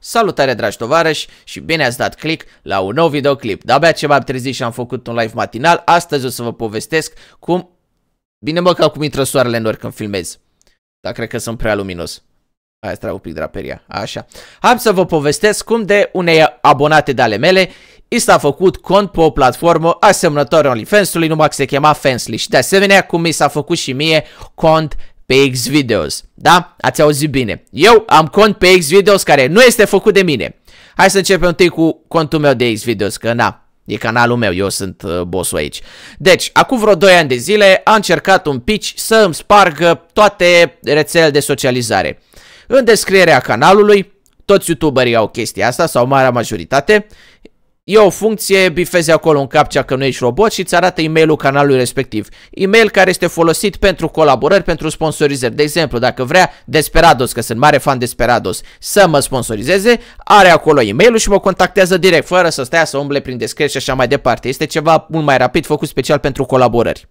Salutare dragi tovarăși și bine ați dat click la un nou videoclip. De-abia ce m-am trezit și am făcut un live matinal, astăzi o să vă povestesc cum... Bine mă că cum intră soarele în ori când filmez. Dar cred că sunt prea luminos. Hai să trag un pic draperia, așa. Am să vă povestesc cum de unei abonate de ale mele i s-a făcut cont pe o platformă asemănătoare OnlyFans-ului, numai că se chema Fansly. Și de asemenea cum mi s-a făcut și mie cont pe Xvideos. Da? Ați auzit bine. Eu am cont pe Xvideos care nu este făcut de mine. Hai să începem întâi cu contul meu de Xvideos, că na, e canalul meu, eu sunt uh, bossul aici. Deci, acum vreo 2 ani de zile am încercat un pitch să îmi spargă toate rețelele de socializare. În descrierea canalului, toți youtuberii au chestia asta sau marea majoritate, E o funcție, bifezi acolo în captcha că nu ești robot și îți arată e-mailul canalului respectiv. E-mail care este folosit pentru colaborări, pentru sponsorizări. De exemplu, dacă vrea Desperados, că sunt mare fan Desperados, să mă sponsorizeze, are acolo e-mailul și mă contactează direct, fără să stea să umble prin descriere și așa mai departe. Este ceva mult mai rapid, făcut special pentru colaborări.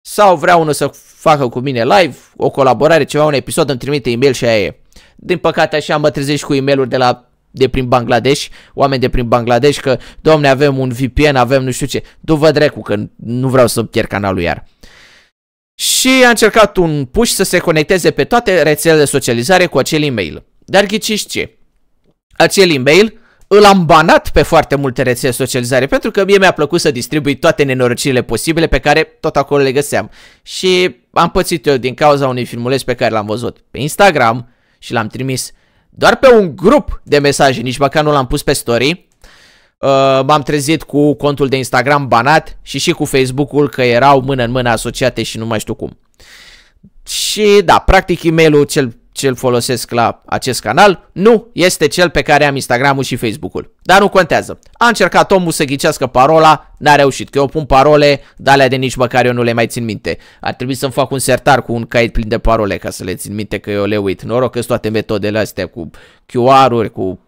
Sau vrea unul să facă cu mine live, o colaborare, ceva, un episod, îmi trimite e-mail și aia e. Din păcate așa mă trezești cu e uri de la de prin Bangladesh, oameni de prin Bangladesh că, domne, avem un VPN, avem nu știu ce, du-vă drecu că nu vreau să pierd canalul iar. Și a încercat un push să se conecteze pe toate rețelele de socializare cu acel e-mail. Dar ghiciți ce? Acel e-mail îl am banat pe foarte multe rețele de socializare pentru că mie mi-a plăcut să distribui toate nenorocirile posibile pe care tot acolo le găseam. Și am pățit eu din cauza unui filmuleț pe care l-am văzut pe Instagram și l-am trimis doar pe un grup de mesaje, nici măcar nu l-am pus pe story. Uh, m-am trezit cu contul de Instagram banat și și cu Facebook-ul că erau mână în mână asociate și nu mai știu cum. Și da, practic e-mailul cel ce îl folosesc la acest canal nu este cel pe care am Instagram-ul și Facebook-ul. Dar nu contează. A încercat omul să ghicească parola, n-a reușit. Că eu pun parole, dar alea de nici măcar eu nu le mai țin minte. Ar trebui să-mi fac un sertar cu un caiet plin de parole ca să le țin minte că eu le uit. Noroc că toate metodele astea cu QR-uri, cu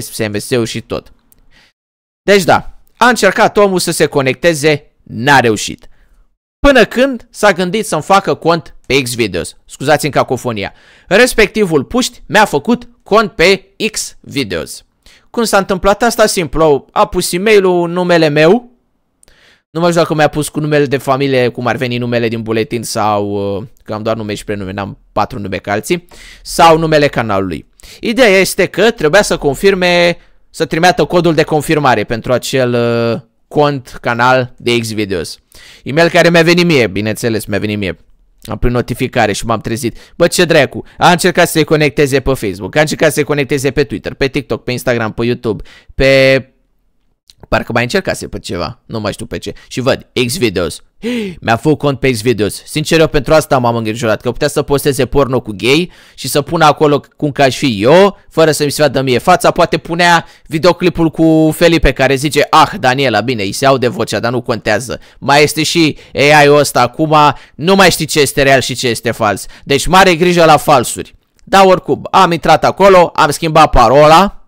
SMS-ul și tot. Deci da, a încercat omul să se conecteze, n-a reușit. Până când s-a gândit să-mi facă cont pe Xvideos. scuzați în cacofonia. Respectivul puști mi-a făcut cont pe Xvideos. Cum s-a întâmplat asta? Simplu, a pus e-mailul numele meu. Nu mai știu dacă mi-a pus cu numele de familie, cum ar veni numele din buletin sau... Uh, că am doar nume și prenume, n-am patru nume ca alții. Sau numele canalului. Ideea este că trebuia să confirme, să trimeată codul de confirmare pentru acel uh, cont, canal de Xvideos. E-mail care mi-a venit mie, bineînțeles, mi-a venit mie. Am primit notificare și m-am trezit. Bă, ce dracu, a încercat să se conecteze pe Facebook, a încercat să se conecteze pe Twitter, pe TikTok, pe Instagram, pe YouTube, pe Parcă mai să pe ceva, nu mai știu pe ce. Și văd, Xvideos. Mi-a făcut cont pe Xvideos. Sincer, eu pentru asta m-am îngrijorat, că putea să posteze porno cu gay și să pună acolo cum ca aș fi eu, fără să-mi se vadă mie fața. Poate punea videoclipul cu Felipe care zice, ah, Daniela, bine, îi se aude vocea, dar nu contează. Mai este și AI-ul ăsta acum, nu mai știi ce este real și ce este fals. Deci mare grijă la falsuri. Da, oricum, am intrat acolo, am schimbat parola,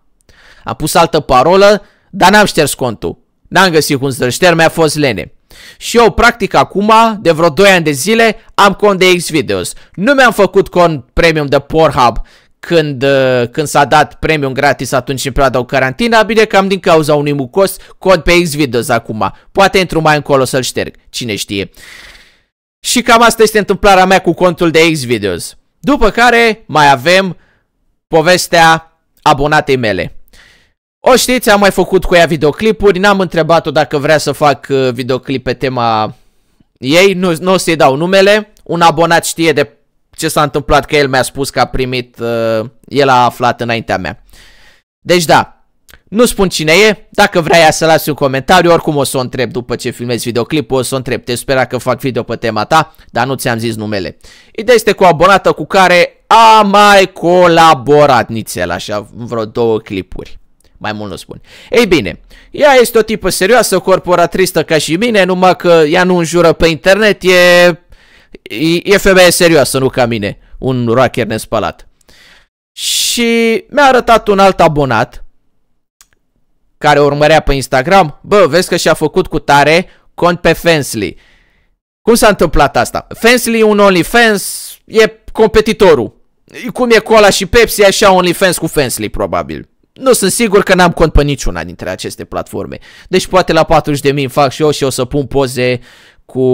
am pus altă parolă, dar n-am șters contul. N-am găsit cum să-l șterg, mi-a fost lene. Și eu, practic, acum, de vreo 2 ani de zile, am cont de Xvideos. Nu mi-am făcut cont premium de Pornhub când, uh, când s-a dat premium gratis atunci în perioada o carantină, bine că am din cauza unui mucos cont pe Xvideos acum. Poate intru mai încolo să-l șterg, cine știe. Și cam asta este întâmplarea mea cu contul de Xvideos. După care mai avem povestea abonatei mele. O știți, am mai făcut cu ea videoclipuri, n-am întrebat-o dacă vrea să fac uh, videoclip pe tema ei, nu, nu o să-i dau numele. Un abonat știe de ce s-a întâmplat, că el mi-a spus că a primit, uh, el a aflat înaintea mea. Deci da, nu spun cine e, dacă vrea ea să lasi un comentariu, oricum o să o întreb după ce filmezi videoclipul, o să o întreb, te spera că fac video pe tema ta, dar nu ți-am zis numele. Ideea este cu o abonată cu care a mai colaborat nițel, așa, vreo două clipuri. Mai mult nu spun. Ei bine, ea este o tipă serioasă, corporatristă ca și mine, numai că ea nu înjură pe internet, e... E femeie serioasă, nu ca mine, un rocker nespălat. Și mi-a arătat un alt abonat care urmărea pe Instagram. Bă, vezi că și-a făcut cu tare cont pe fensley Cum s-a întâmplat asta? fensley un OnlyFans, e competitorul. Cum e Cola și Pepsi, așa OnlyFans cu fensley probabil nu sunt sigur că n-am cont pe niciuna dintre aceste platforme. Deci poate la 40 de mii fac și eu și o să pun poze cu,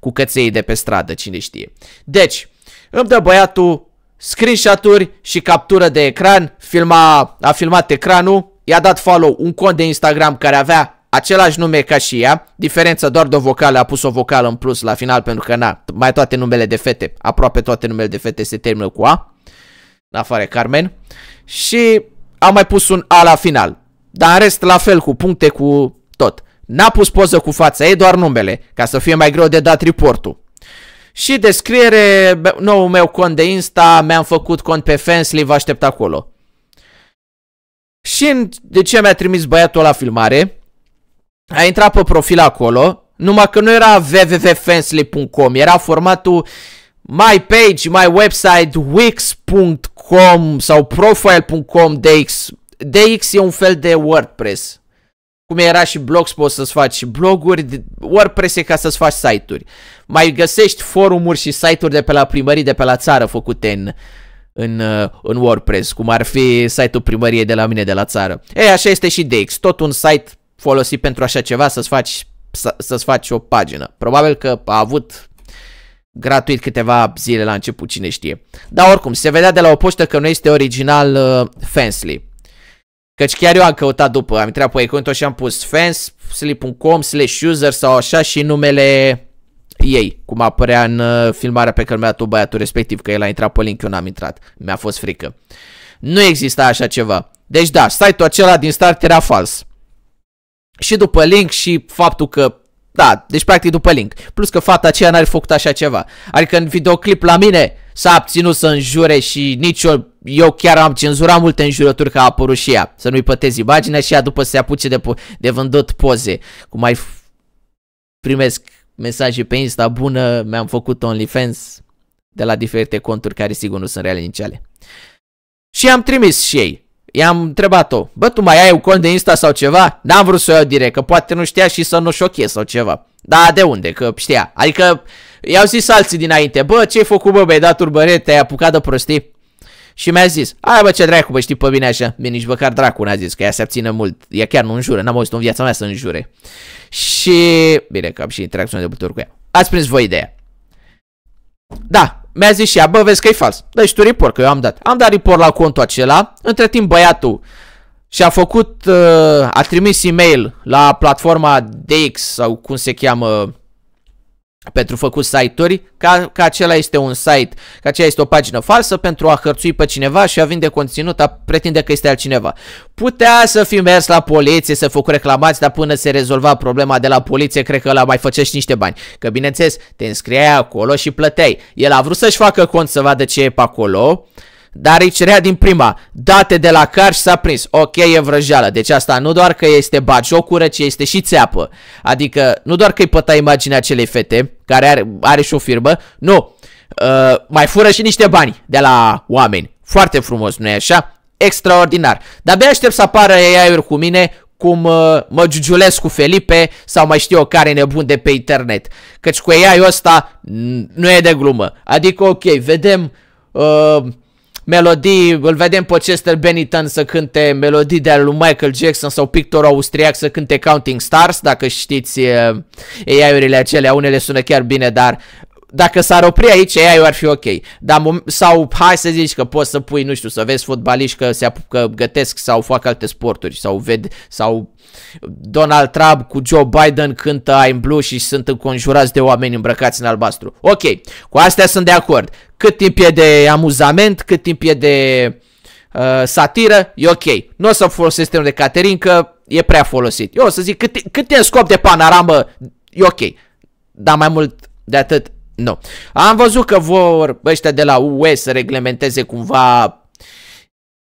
cu căței de pe stradă, cine știe. Deci, îmi dă băiatul screenshot-uri și captură de ecran, filma, a filmat ecranul, i-a dat follow un cont de Instagram care avea același nume ca și ea, diferența doar de o vocală, a pus o vocală în plus la final pentru că na, mai toate numele de fete, aproape toate numele de fete se termină cu A, în afară Carmen, și au mai pus un A la final. Dar în rest, la fel, cu puncte, cu tot. N-a pus poză cu fața ei, doar numele, ca să fie mai greu de dat reportul. Și descriere, nou meu cont de Insta, mi-am făcut cont pe Fansly, vă aștept acolo. Și în, de ce mi-a trimis băiatul la filmare? A intrat pe profil acolo, numai că nu era www.fansly.com, era formatul my page, my website, wix.com profile.com sau profile.com DX. DX e un fel de WordPress. Cum era și Blogspot să-ți faci bloguri, WordPress e ca să-ți faci site-uri. Mai găsești forumuri și site-uri de pe la primării, de pe la țară făcute în, în, uh, în WordPress, cum ar fi site-ul primăriei de la mine de la țară. E, așa este și DX, tot un site folosit pentru așa ceva, să-ți faci, să, să-ți faci o pagină. Probabil că a avut gratuit câteva zile la început, cine știe. Dar oricum, se vedea de la o poștă că nu este original uh, Fansly. Căci chiar eu am căutat după, am intrat pe contul și am pus fansly.com slash user sau așa și numele ei, cum apărea în uh, filmarea pe care mi-a dat băiatul respectiv, că el a intrat pe link, eu n-am intrat, mi-a fost frică. Nu exista așa ceva. Deci da, site-ul acela din start era fals. Și după link și faptul că da, deci practic după link. Plus că fata aceea n-ar făcut așa ceva. Adică în videoclip la mine s-a abținut să înjure și nici eu, eu chiar am cenzurat multe înjurături ca a apărut și ea. Să nu-i pătezi imaginea și ea după să se apuce de, de vândut poze. Cum mai primesc mesaje pe Insta bună, mi-am făcut OnlyFans de la diferite conturi care sigur nu sunt reale nici ale. Și am trimis și ei I-am întrebat-o, bă, tu mai ai un cont de Insta sau ceva? N-am vrut să o iau direct, că poate nu știa și să nu șochie sau ceva. Da, de unde? Că știa. Adică i-au zis alții dinainte, bă, ce-ai făcut, bă, mi-ai dat urbăre, te-ai apucat de prostii? Și mi-a zis, ai bă, ce dracu, bă, știi pe bine așa. Bine, nici măcar dracu n-a zis, că ea se abține mult. Ea chiar nu înjură, n-am auzit în viața mea să înjure. Și, bine, că am și interacțiune de multe cu ea. Ați prins voi ideea. Da, mi-a zis și ea, bă, vezi că e fals. Dă da, și tu report, că eu am dat. Am dat report la contul acela. Între timp băiatul și-a făcut, uh, a trimis e-mail la platforma DX sau cum se cheamă pentru făcut site-uri, ca, ca acela este un site, că aceea este o pagină falsă pentru a hărțui pe cineva și a vinde conținut, a pretinde că este altcineva. Putea să fi mers la poliție, să făcut reclamați, dar până se rezolva problema de la poliție, cred că la mai făcești niște bani. Că bineînțeles, te înscriai acolo și plăteai. El a vrut să-și facă cont să vadă ce e pe acolo, uh, dar îi cerea din prima date de la car și s-a prins. Ok, e vrăjeală. Deci asta nu doar că este bagiocură, ci este și țeapă. Adică nu doar că îi păta imaginea acelei fete, care are, are și o firmă, nu. Uh, mai fură și niște bani de la oameni. Foarte frumos, nu e așa? Extraordinar. Dar abia aștept să apară ai cu mine, cum uh, mă giugiulesc cu Felipe sau mai știu eu care nebun de pe internet. Căci cu AI-ul ăsta nu e de glumă. Adică, ok, vedem... Uh, melodii, îl vedem pe Chester Bennington să cânte melodii de lui Michael Jackson sau pictor austriac să cânte Counting Stars, dacă știți AI-urile acelea, unele sună chiar bine, dar dacă s-ar opri aici AI ar fi ok. Dar, sau hai să zici că poți să pui, nu știu, să vezi fotbaliști că se apucă gătesc sau fac alte sporturi sau ved sau Donald Trump cu Joe Biden cântă I'm Blue și sunt înconjurați de oameni îmbrăcați în albastru. Ok, cu astea sunt de acord. Cât timp e de amuzament, cât timp e de uh, satiră, e ok. Nu o să folosesc termenul de Caterin că e prea folosit. Eu o să zic cât, cât e în scop de panoramă, e ok. Dar mai mult de atât nu. Am văzut că vor ăștia de la UE să reglementeze cumva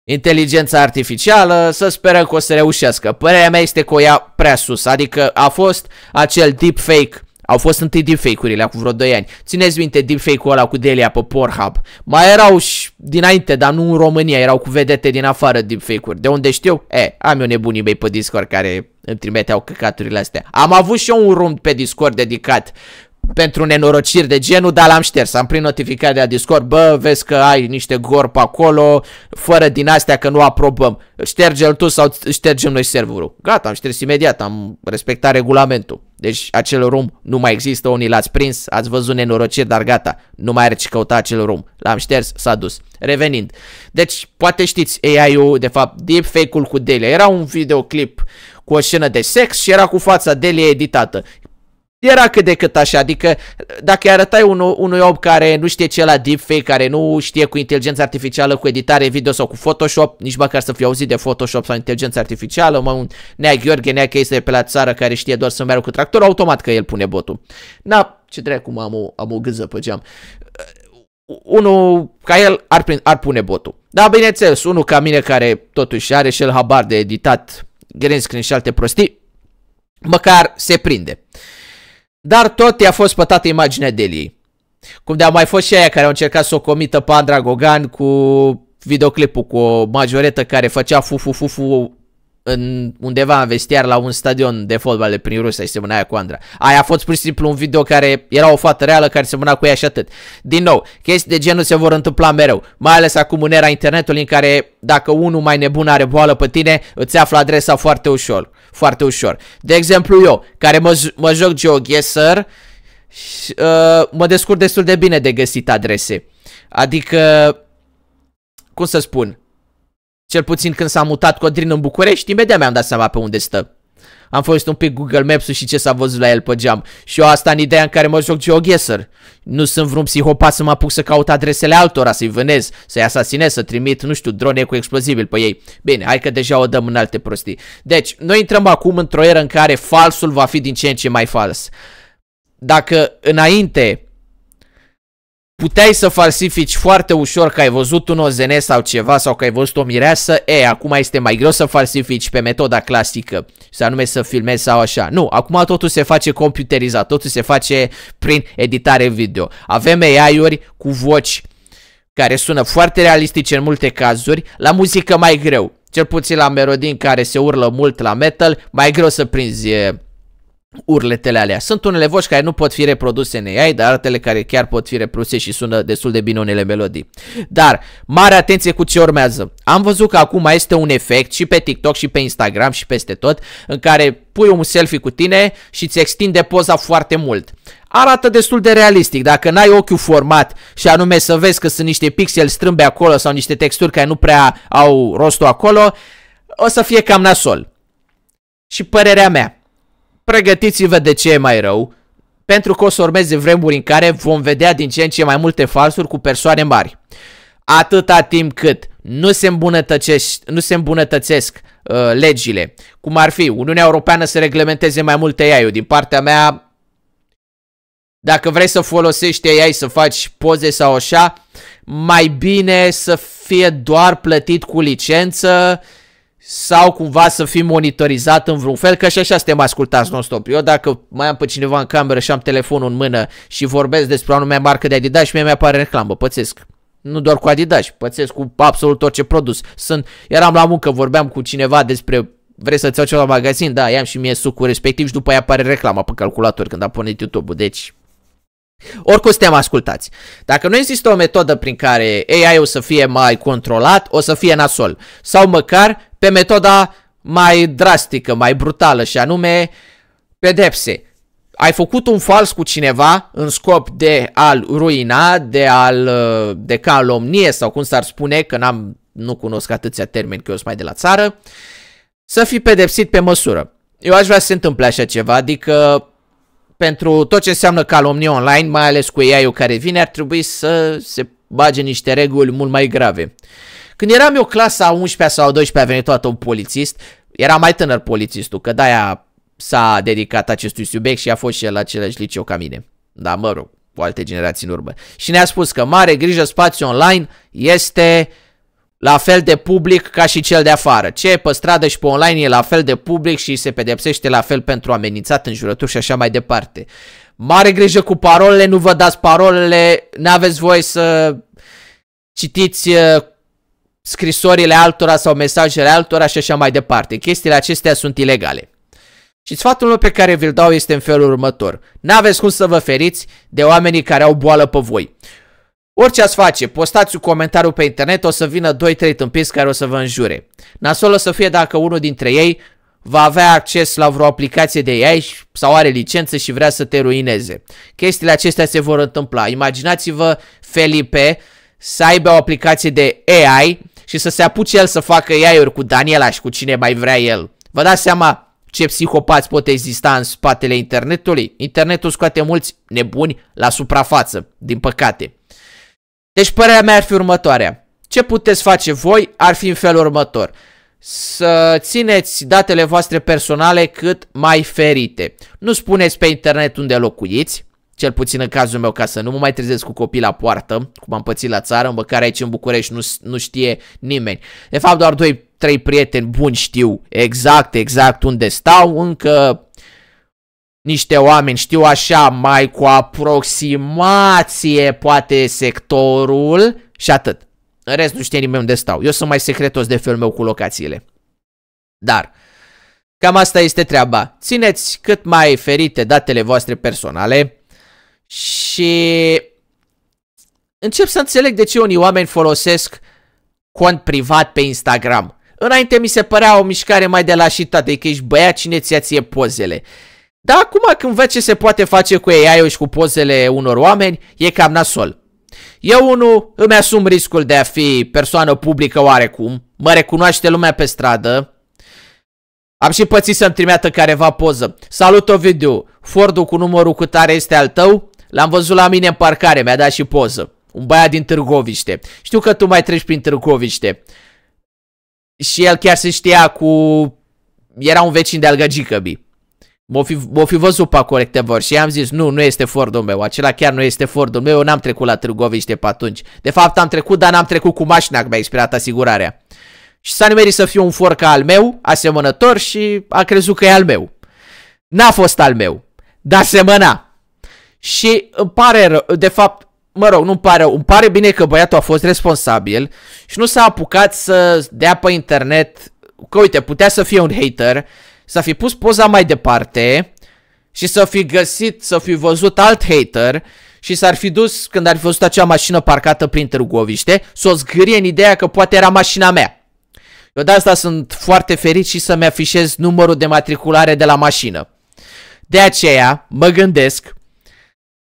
inteligența artificială, să sperăm că o să reușească. Părerea mea este că o ia prea sus, adică a fost acel deepfake au fost întâi deepfake-urile acum vreo 2 ani. Țineți minte deepfake-ul ăla cu Delia pe Pornhub. Mai erau și dinainte, dar nu în România, erau cu vedete din afară deepfake-uri. De unde știu? E, am eu nebunii mei pe Discord care îmi trimiteau căcaturile astea. Am avut și eu un room pe Discord dedicat pentru nenorociri de genul, dar l-am șters. Am prin notificarea de la Discord, bă, vezi că ai niște gorp acolo, fără din astea că nu aprobăm. Șterge-l tu sau ștergem noi serverul. Gata, am șters imediat, am respectat regulamentul. Deci acel rum nu mai există, unii l-ați prins, ați văzut nenorociri, dar gata, nu mai are ce căuta acel rum. L-am șters, s-a dus. Revenind. Deci, poate știți, AI-ul, de fapt, deepfake-ul cu Delia. Era un videoclip cu o scenă de sex și era cu fața Delia editată era cât de cât așa, adică dacă îi arătai un unui om care nu știe ce la deepfake, care nu știe cu inteligența artificială, cu editare video sau cu Photoshop, nici măcar să fie auzit de Photoshop sau inteligență artificială, mă, un nea Gheorghe, nea Casey pe la țară care știe doar să meargă cu tractorul, automat că el pune botul. Na, ce dracu, mă, am o, am o gâză pe geam unul ca el ar, ar pune botul. Da, bineînțeles, unul ca mine care totuși are și el habar de editat green screen și alte prostii, măcar se prinde. Uh, dar tot i-a fost pătată imaginea Deliei. Cum de a mai fost și aia care au încercat să o comită pe Andra Gogan cu videoclipul cu o majoretă care făcea fufu fufu în undeva în vestiar la un stadion de fotbal de prin Rusia și se aia cu Andra. Aia a fost pur și simplu un video care era o fată reală care semăna cu ea și atât. Din nou, chestii de genul se vor întâmpla mereu, mai ales acum în era internetului în care dacă unul mai nebun are boală pe tine, îți află adresa foarte ușor foarte ușor. De exemplu eu, care mă, mă joc GeoGuessr, uh, mă descurc destul de bine de găsit adrese. Adică, cum să spun, cel puțin când s-a mutat Codrin în București, imediat mi-am dat seama pe unde stă. Am fost un pic Google Maps-ul și ce s-a văzut la el pe geam. Și eu asta în ideea în care mă joc geoguesser. Nu sunt vreun psihopat să mă apuc să caut adresele altora, să-i vânez, să-i asasinez, să trimit, nu știu, drone cu explozibil pe ei. Bine, hai că deja o dăm în alte prostii. Deci, noi intrăm acum într-o eră în care falsul va fi din ce în ce mai fals. Dacă înainte puteai să falsifici foarte ușor că ai văzut un OZN sau ceva sau că ai văzut o mireasă, e, acum este mai greu să falsifici pe metoda clasică, să anume să filmezi sau așa. Nu, acum totul se face computerizat, totul se face prin editare video. Avem AI-uri cu voci care sună foarte realistice în multe cazuri, la muzică mai greu, cel puțin la melodii care se urlă mult la metal, mai greu să prinzi urletele alea. Sunt unele voci care nu pot fi reproduse în AI, dar altele care chiar pot fi reproduse și sună destul de bine unele melodii. Dar, mare atenție cu ce urmează. Am văzut că acum este un efect și pe TikTok și pe Instagram și peste tot, în care pui un selfie cu tine și îți extinde poza foarte mult. Arată destul de realistic, dacă n-ai ochiul format și anume să vezi că sunt niște pixeli strâmbe acolo sau niște texturi care nu prea au rostul acolo, o să fie cam nasol. Și părerea mea, pregătiți-vă de ce e mai rău, pentru că o să urmeze vremuri în care vom vedea din ce în ce mai multe falsuri cu persoane mari. Atâta timp cât nu se îmbunătățesc, nu se îmbunătățesc uh, legile, cum ar fi Uniunea Europeană să reglementeze mai multe ai Din partea mea, dacă vrei să folosești AI să faci poze sau așa, mai bine să fie doar plătit cu licență, uh, sau cumva să fii monitorizat în vreun fel, că și așa suntem ascultați non-stop. Eu dacă mai am pe cineva în cameră și am telefonul în mână și vorbesc despre o anume marcă de Adidas și mie mi-apare reclamă, pățesc. Nu doar cu Adidas, pățesc cu absolut orice produs. Sunt, eram la muncă, vorbeam cu cineva despre vrei să-ți iau ceva la magazin? Da, i-am și mie sucul respectiv și după aia apare reclama pe calculator când am pornit YouTube-ul, deci... Oricum suntem ascultați. Dacă nu există o metodă prin care AI-ul să fie mai controlat, o să fie nasol. Sau măcar pe metoda mai drastică, mai brutală și anume pedepse. Ai făcut un fals cu cineva în scop de a-l ruina, de a-l de calomnie sau cum s-ar spune, că n-am, nu cunosc atâția termeni că eu sunt mai de la țară, să fii pedepsit pe măsură. Eu aș vrea să se întâmple așa ceva, adică pentru tot ce înseamnă calomnie online, mai ales cu AI-ul care vine, ar trebui să se bage niște reguli mult mai grave. Când eram eu clasa 11 sau 12 a venit toată un polițist, era mai tânăr polițistul, că de-aia s-a dedicat acestui subiect și a fost și el la același liceu ca mine. Da, mă rog, cu alte generații în urmă. Și ne-a spus că mare grijă spațiu online este la fel de public ca și cel de afară. Ce e pe stradă și pe online e la fel de public și se pedepsește la fel pentru amenințat în jurături și așa mai departe. Mare grijă cu parolele, nu vă dați parolele, n-aveți voie să citiți uh, scrisorile altora sau mesajele altora și așa mai departe. Chestiile acestea sunt ilegale. Și sfatul meu pe care vi-l dau este în felul următor. N-aveți cum să vă feriți de oamenii care au boală pe voi. Orice ați face, postați un comentariu pe internet, o să vină 2-3 tâmpiți care o să vă înjure. Nasol o să fie dacă unul dintre ei va avea acces la vreo aplicație de AI sau are licență și vrea să te ruineze. Chestiile acestea se vor întâmpla. Imaginați-vă Felipe să aibă o aplicație de AI și să se apuce el să facă iaiuri cu Daniela și cu cine mai vrea el. Vă dați seama ce psihopați pot exista în spatele internetului? Internetul scoate mulți nebuni la suprafață, din păcate. Deci părerea mea ar fi următoarea. Ce puteți face voi ar fi în felul următor. Să țineți datele voastre personale cât mai ferite. Nu spuneți pe internet unde locuiți, cel puțin în cazul meu, ca să nu mă mai trezesc cu copii la poartă, cum am pățit la țară, măcar aici în București nu, nu știe nimeni. De fapt, doar doi, trei prieteni buni știu exact, exact unde stau, încă niște oameni, știu așa, mai cu aproximație, poate sectorul și atât. În rest nu știe nimeni unde stau. Eu sunt mai secretos de felul meu cu locațiile. Dar, cam asta este treaba. Țineți cât mai ferite datele voastre personale, și încep să înțeleg de ce unii oameni folosesc cont privat pe Instagram. Înainte mi se părea o mișcare mai de lașitate, că ești băiat cine ți-a ție pozele. Dar acum când văd ce se poate face cu AI-ul și cu pozele unor oameni, e cam nasol. Eu, unul, îmi asum riscul de a fi persoană publică oarecum, mă recunoaște lumea pe stradă, am și pățit să-mi trimeată careva poză. Salut, Ovidiu! Fordul cu numărul cu tare este al tău? L-am văzut la mine în parcare, mi-a dat și poză. Un băiat din Târgoviște. Știu că tu mai treci prin Târgoviște. Și el chiar se știa cu... Era un vecin de-al Găgicăbii. M-o fi, m fi văzut pe acolo vor și am zis, nu, nu este Fordul meu, acela chiar nu este Fordul meu, eu n-am trecut la Târgoviște pe atunci. De fapt am trecut, dar n-am trecut cu mașina, mi-a expirat asigurarea. Și s-a nimerit să fiu un for ca al meu, asemănător și a crezut că e al meu. N-a fost al meu, dar semăna și îmi pare rău, de fapt, mă rog, nu-mi pare rău, îmi pare bine că băiatul a fost responsabil și nu s-a apucat să dea pe internet că uite, putea să fie un hater, să fi pus poza mai departe și să fi găsit, să fi văzut alt hater și s-ar fi dus când ar fi văzut acea mașină parcată prin Târgoviște, să o zgârie în ideea că poate era mașina mea. Eu de asta sunt foarte ferit și să-mi afișez numărul de matriculare de la mașină. De aceea mă gândesc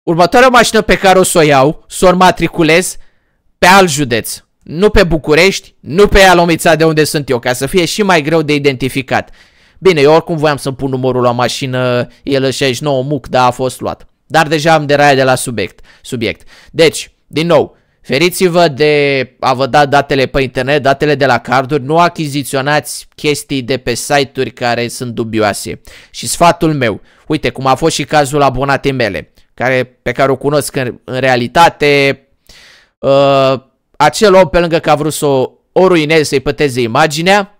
Următoarea mașină pe care o să o iau, să o matriculez pe alt județ. Nu pe București, nu pe Alomița de unde sunt eu, ca să fie și mai greu de identificat. Bine, eu oricum voiam să pun numărul la mașină L69 MUC, dar a fost luat. Dar deja am deraia de la subiect. subiect. Deci, din nou, feriți-vă de a vă da datele pe internet, datele de la carduri, nu achiziționați chestii de pe site-uri care sunt dubioase. Și sfatul meu, uite cum a fost și cazul abonatei mele care, pe care o cunosc în, în realitate. Uh, acel om, pe lângă că a vrut să o, o ruineze, să-i păteze imaginea,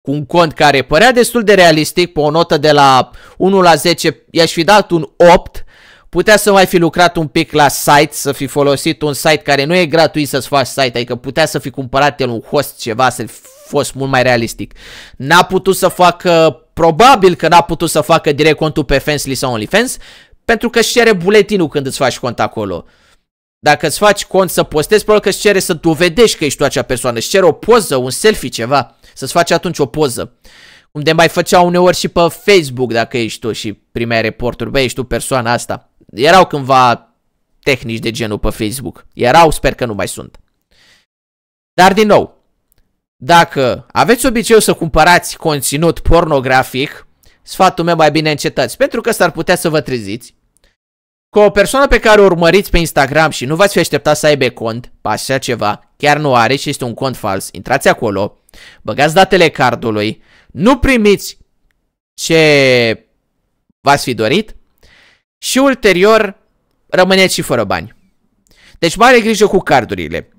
cu un cont care părea destul de realistic, pe o notă de la 1 la 10, i-aș fi dat un 8, putea să mai fi lucrat un pic la site, să fi folosit un site care nu e gratuit să-ți faci site, adică putea să fi cumpărat el un host ceva, să fost mult mai realistic. N-a putut să facă, probabil că n-a putut să facă direct contul pe Fansly sau OnlyFans, pentru că își cere buletinul când îți faci cont acolo. Dacă îți faci cont să postezi, probabil că îți cere să dovedești că ești tu acea persoană. Își cere o poză, un selfie, ceva. Să-ți faci atunci o poză. Unde mai făcea uneori și pe Facebook dacă ești tu și primeai reporturi. Băi, ești tu persoana asta. Erau cândva tehnici de genul pe Facebook. Erau, sper că nu mai sunt. Dar din nou, dacă aveți obiceiul să cumpărați conținut pornografic, sfatul meu mai bine încetați, pentru că s-ar putea să vă treziți cu o persoană pe care o urmăriți pe Instagram și nu v-ați fi așteptat să aibă cont, așa ceva, chiar nu are și este un cont fals, intrați acolo, băgați datele cardului, nu primiți ce v-ați fi dorit și ulterior rămâneți și fără bani. Deci mare grijă cu cardurile.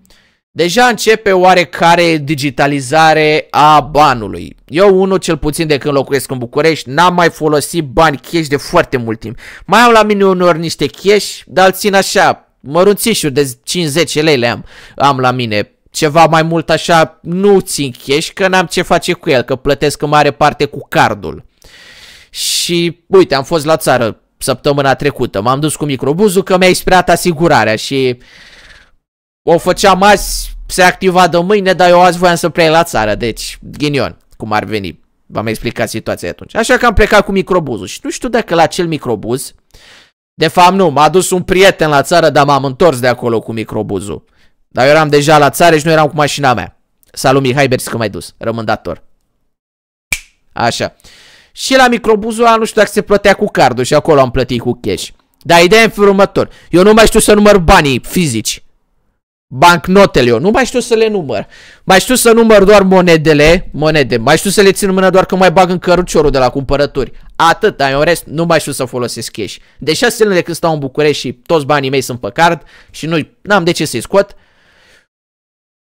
Deja începe oarecare digitalizare a banului. Eu, unul cel puțin de când locuiesc în București, n-am mai folosit bani cash de foarte mult timp. Mai am la mine uneori niște cash, dar îl țin așa, mărunțișuri de 50 lei le am, am la mine. Ceva mai mult așa nu țin cash, că n-am ce face cu el, că plătesc în mare parte cu cardul. Și uite, am fost la țară săptămâna trecută, m-am dus cu microbuzul că mi-a expirat asigurarea și... Uh, o făceam azi, se activa de mâine, dar eu azi voiam să plec la țară, deci ghinion, cum ar veni. V-am explicat situația atunci. Așa că am plecat cu microbuzul și nu știu dacă la acel microbuz, de fapt nu, m-a dus un prieten la țară, dar m-am întors de acolo cu microbuzul. Dar eu eram deja la țară și nu eram cu mașina mea. Salut Mihai Bersi că m-ai dus, rămân dator. Așa. Și la microbuzul ăla nu știu dacă se plătea cu cardul și acolo am plătit cu cash. Dar ideea e în următor. Eu nu mai știu să număr banii fizici bancnotele eu, nu mai știu să le număr. Mai știu să număr doar monedele, monede, mai știu să le țin în mână doar că mai bag în căruciorul de la cumpărături. Atât, ai în rest, nu mai știu să folosesc cash. De șase luni de când stau în București și toți banii mei sunt pe card și nu am de ce să-i scot,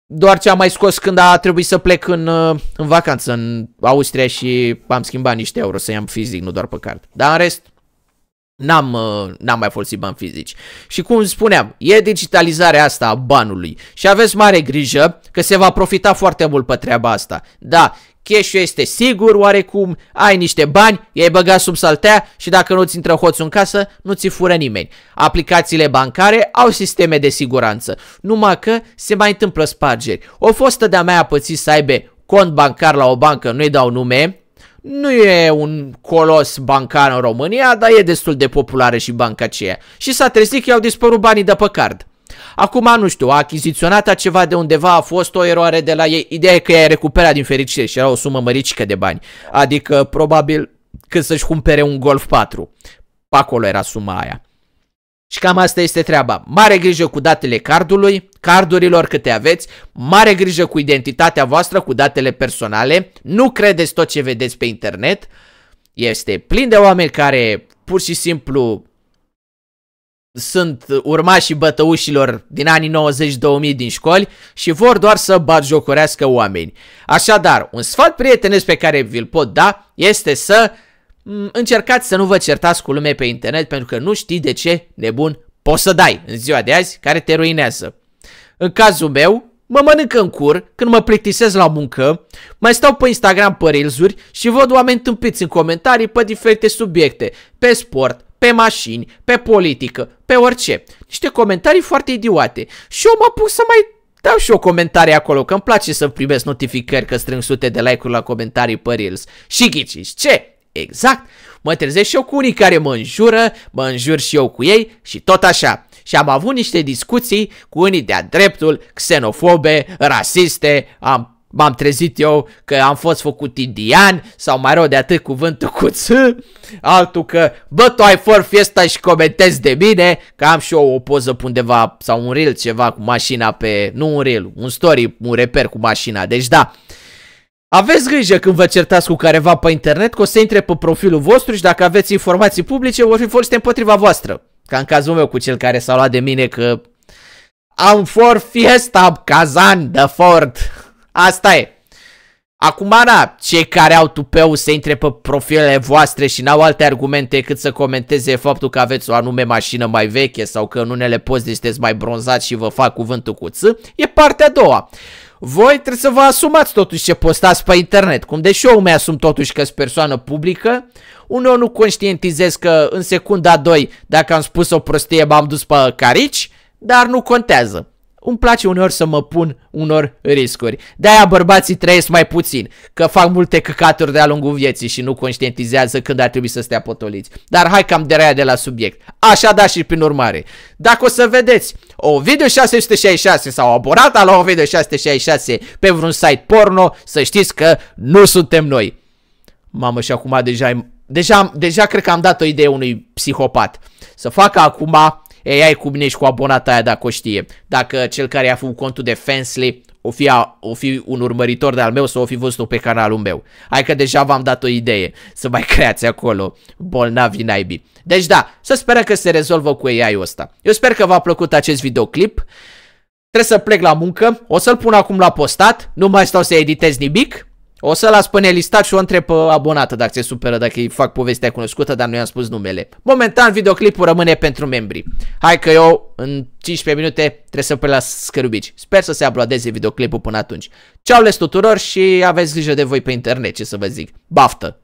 doar ce am mai scos când a trebuit să plec în, uh, în vacanță în Austria și am schimbat niște euro să i-am fizic, nu doar pe card. Dar în rest, N-am, uh, n-am mai folosit bani fizici. Și cum spuneam, e digitalizarea asta a banului și aveți mare grijă că se va profita foarte mult pe treaba asta. Da, cash este sigur oarecum, ai niște bani, i-ai băgat sub saltea și dacă nu-ți intră hoțul în casă, nu ți fură nimeni. Aplicațiile bancare au sisteme de siguranță, numai că se mai întâmplă spargeri. O fostă de-a mea a pățit să aibă cont bancar la o bancă, nu-i dau nume, nu e un colos bancar în România, dar e destul de populară și banca aceea. Și s-a trezit că i-au dispărut banii de pe card. Acum, nu știu, a achiziționat ceva de undeva, a fost o eroare de la ei. Ideea e că i-a recuperat din fericire și era o sumă măricică de bani. Adică, probabil, când să-și cumpere un Golf 4. Acolo era suma aia. Și cam asta este treaba. Mare grijă cu datele cardului, cardurilor câte aveți, mare grijă cu identitatea voastră, cu datele personale. Nu credeți tot ce vedeți pe internet. Este plin de oameni care pur și simplu sunt urmașii bătăușilor din anii 90-2000 din școli și vor doar să batjocorească oameni. Așadar, un sfat prietenesc pe care vi-l pot da este să Mm, încercați să nu vă certați cu lumea pe internet pentru că nu știi de ce nebun poți să dai în ziua de azi care te ruinează. În cazul meu, mă mănânc în cur când mă plictisez la muncă, mai stau pe Instagram pe reels și văd oameni tâmpiți în comentarii pe diferite subiecte, pe sport, pe mașini, pe politică, pe orice. Niște comentarii foarte idiote. Și eu mă pus să mai dau și o comentarii acolo, că îmi place să primesc notificări că strâng sute de like-uri la comentarii pe Reels. Și ghiciți, ce? Exact. Mă trezesc și eu cu unii care mă înjură, mă înjur și eu cu ei și tot așa. Și am avut niște discuții cu unii de-a dreptul, xenofobe, rasiste, am m-am trezit eu că am fost făcut indian sau mai rău de atât cuvântul cu ț, altul că bă tu ai for fiesta și comentezi de mine că am și eu o poză pe undeva sau un reel ceva cu mașina pe, nu un reel, un story, un reper cu mașina, deci da. Aveți grijă când vă certați cu careva pe internet că o să intre pe profilul vostru și dacă aveți informații publice vor fi folosite împotriva voastră. Ca în cazul meu cu cel care s-a luat de mine că am for fiesta cazan de Ford. Asta e. Acum, na, cei care au tupeu să intre pe profilele voastre și n-au alte argumente cât să comenteze faptul că aveți o anume mașină mai veche sau că în unele poze sunteți mai bronzați și vă fac cuvântul cu ță, e partea a doua voi trebuie să vă asumați totuși ce postați pe internet. Cum deși eu mi-asum totuși că sunt persoană publică, uneori nu conștientizez că în secunda 2, dacă am spus o prostie, m-am dus pe carici, dar nu contează îmi place uneori să mă pun unor riscuri. De-aia bărbații trăiesc mai puțin, că fac multe căcaturi de-a lungul vieții și nu conștientizează când ar trebui să stea potoliți. Dar hai cam de de la subiect. Așa da și prin urmare. Dacă o să vedeți o video 666 sau abonata la o video 666 pe vreun site porno, să știți că nu suntem noi. Mamă, și acum deja, deja, deja cred că am dat o idee unui psihopat. Să facă acum ei, ai cu mine și cu abonata aia dacă o știe. Dacă cel care a făcut contul de Fensley o fi, a, o fi un urmăritor de-al meu sau o fi văzut pe canalul meu. Hai că deja v-am dat o idee să mai creați acolo bolnavi naibii. Deci da, să sperăm că se rezolvă cu AI-ul ăsta. Eu sper că v-a plăcut acest videoclip. Trebuie să plec la muncă, o să-l pun acum la postat, nu mai stau să editez nimic o să las pe nelistat și o întreb pe abonată dacă se supără dacă îi fac povestea cunoscută, dar nu i-am spus numele. Momentan, videoclipul rămâne pentru membri. Hai că eu, în 15 minute, trebuie să pe la scărubici. Sper să se abloadeze videoclipul până atunci. Ceau les tuturor și aveți grijă de voi pe internet, ce să vă zic. Baftă!